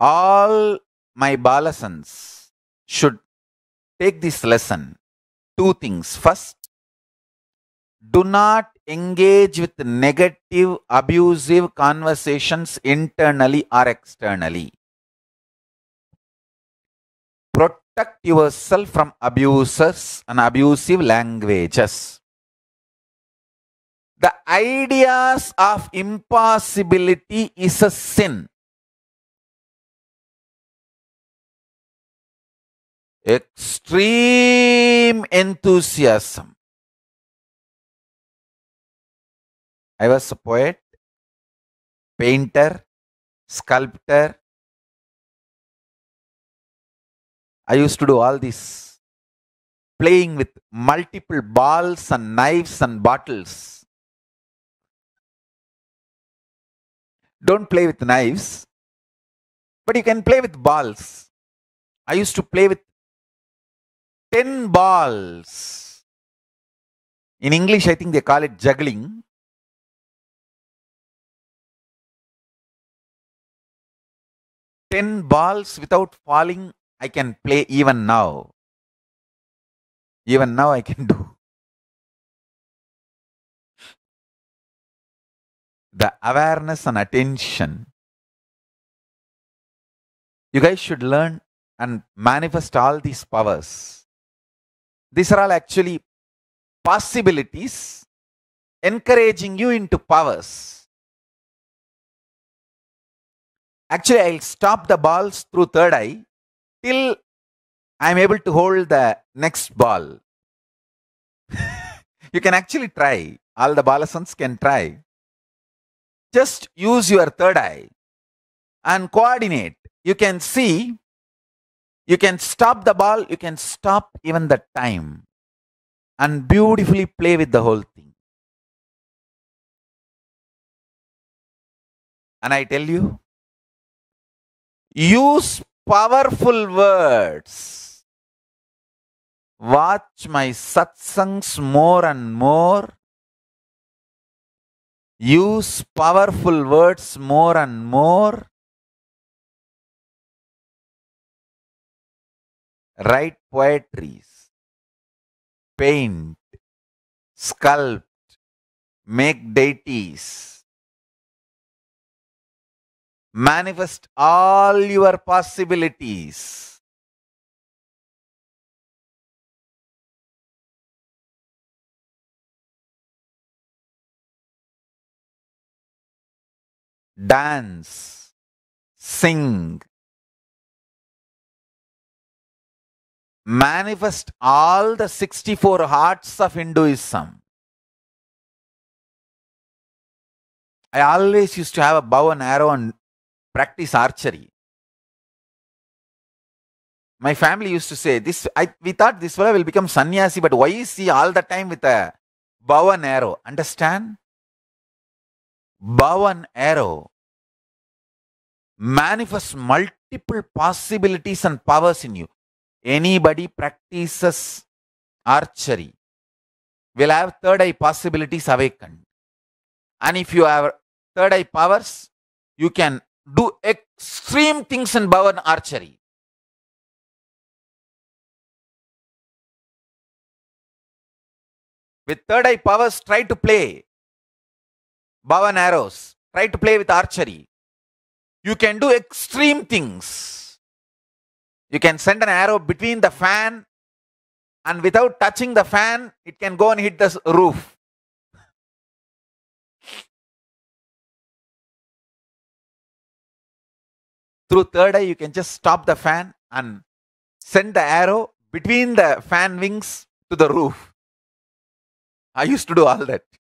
all my balasans should take this lesson. Two things. First, do not engage with negative, abusive conversations internally or externally. Protect yourself from abusers and abusive languages. The ideas of impossibility is a sin. extreme enthusiasm. I was a poet, painter, sculptor. I used to do all this, playing with multiple balls and knives and bottles. Don't play with knives, but you can play with balls. I used to play with 10 balls. In English, I think they call it juggling. Ten balls without falling, I can play even now. Even now, I can do. The awareness and attention. You guys should learn and manifest all these powers. These are all actually possibilities encouraging you into powers. Actually, I'll stop the balls through third eye till I'm able to hold the next ball. you can actually try. All the balasans can try. Just use your third eye and coordinate. You can see you can stop the ball, you can stop even the time and beautifully play with the whole thing. And I tell you, use powerful words. Watch my satsangs more and more. Use powerful words more and more. write poetries, paint, sculpt, make deities, manifest all your possibilities. Dance, sing, manifest all the 64 hearts of Hinduism. I always used to have a bow and arrow and practice archery. My family used to say, "This I, we thought this fellow will become sannyasi, but why is he all the time with a bow and arrow? Understand? Bow and arrow manifests multiple possibilities and powers in you anybody practices archery will have third eye possibilities awakened. And if you have third eye powers, you can do extreme things in bow and archery. With third eye powers, try to play bow and arrows, try to play with archery. You can do extreme things. You can send an arrow between the fan and without touching the fan, it can go and hit the roof. Through third eye, you can just stop the fan and send the arrow between the fan wings to the roof. I used to do all that.